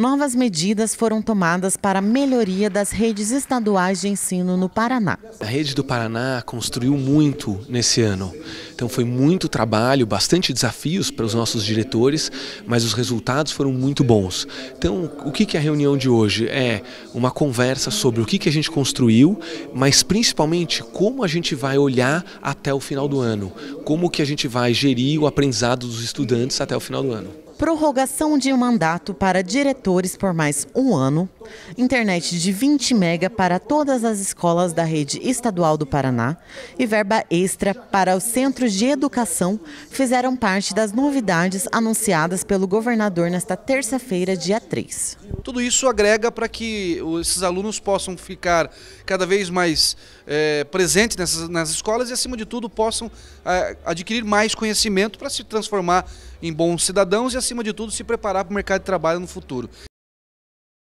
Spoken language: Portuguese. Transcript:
novas medidas foram tomadas para a melhoria das redes estaduais de ensino no Paraná. A rede do Paraná construiu muito nesse ano. Então foi muito trabalho, bastante desafios para os nossos diretores, mas os resultados foram muito bons. Então, o que é a reunião de hoje? É uma conversa sobre o que a gente construiu, mas principalmente como a gente vai olhar até o final do ano, como que a gente vai gerir o aprendizado dos estudantes até o final do ano prorrogação de um mandato para diretores por mais um ano internet de 20 mega para todas as escolas da rede estadual do Paraná e verba extra para os centros de educação fizeram parte das novidades anunciadas pelo governador nesta terça-feira, dia 3. Tudo isso agrega para que esses alunos possam ficar cada vez mais é, presentes nessas, nas escolas e, acima de tudo, possam é, adquirir mais conhecimento para se transformar em bons cidadãos e, acima de tudo, se preparar para o mercado de trabalho no futuro.